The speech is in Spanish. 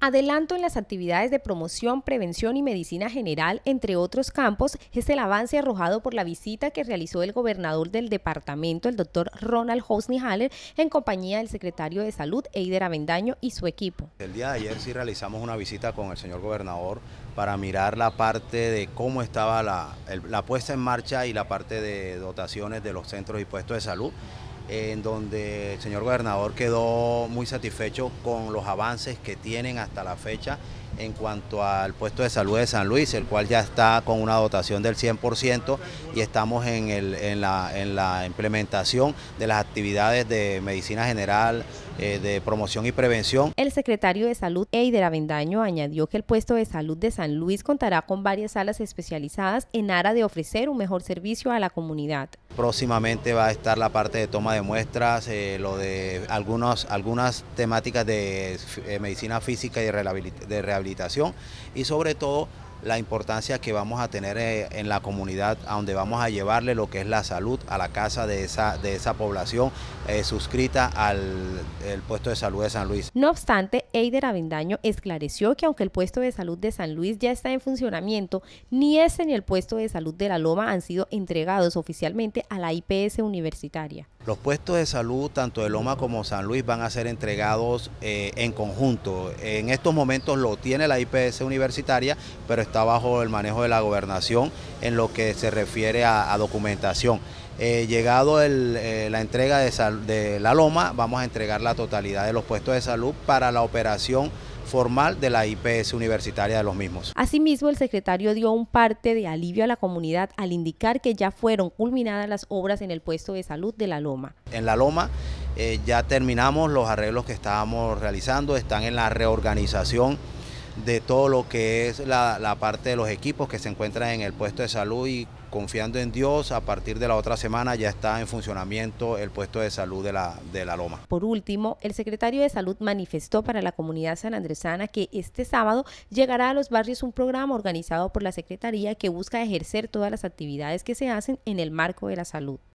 Adelanto en las actividades de promoción, prevención y medicina general, entre otros campos, es el avance arrojado por la visita que realizó el gobernador del departamento, el doctor Ronald Hosni Haller, en compañía del secretario de Salud, Eider Avendaño, y su equipo. El día de ayer sí realizamos una visita con el señor gobernador para mirar la parte de cómo estaba la, la puesta en marcha y la parte de dotaciones de los centros y puestos de salud en donde el señor gobernador quedó muy satisfecho con los avances que tienen hasta la fecha en cuanto al puesto de salud de San Luis, el cual ya está con una dotación del 100% y estamos en, en, la, implementación de las actividades de medicina general, eh, de promoción y prevención. El secretario de Salud, Eider Avendaño, añadió que el puesto de salud de San Luis contará con varias salas especializadas en aras de ofrecer un mejor servicio a la comunidad. Próximamente va a estar la parte de toma de muestras, eh, lo de algunos, algunas temáticas de eh, medicina física y de rehabilitación y sobre todo la importancia que vamos a tener eh, en la comunidad, a donde vamos a llevarle lo que es la salud a la casa de esa, de esa población suscrita al puesto de salud de San Luis. No obstante, Eider Avendaño esclareció que aunque el puesto de salud de San Luis ya está en funcionamiento, ni ese ni el puesto de salud de La Loma han sido entregados oficialmente a la IPS universitaria. Los puestos de salud, tanto de Loma como San Luis, van a ser entregados eh, en conjunto. En estos momentos lo tiene la IPS universitaria, pero está bajo el manejo de la gobernación en lo que se refiere a, documentación. Eh, llegado eh, la entrega de, de la Loma, vamos a entregar la totalidad de los puestos de salud para la operación formal de la IPS universitaria de los mismos. Asimismo, el secretario dio un parte de alivio a la comunidad al indicar que ya fueron culminadas las obras en el puesto de salud de La Loma. En La Loma eh, ya terminamos los arreglos que estábamos realizando, están en la reorganización de todo lo que es la, parte de los equipos que se encuentran en el puesto de salud y confiando en Dios, a partir de la otra semana ya está en funcionamiento el puesto de salud de la, de la Loma. Por último, el secretario de Salud manifestó para la comunidad sanandresana que este sábado llegará a los barrios un programa organizado por la Secretaría que busca ejercer todas las actividades que se hacen en el marco de la salud.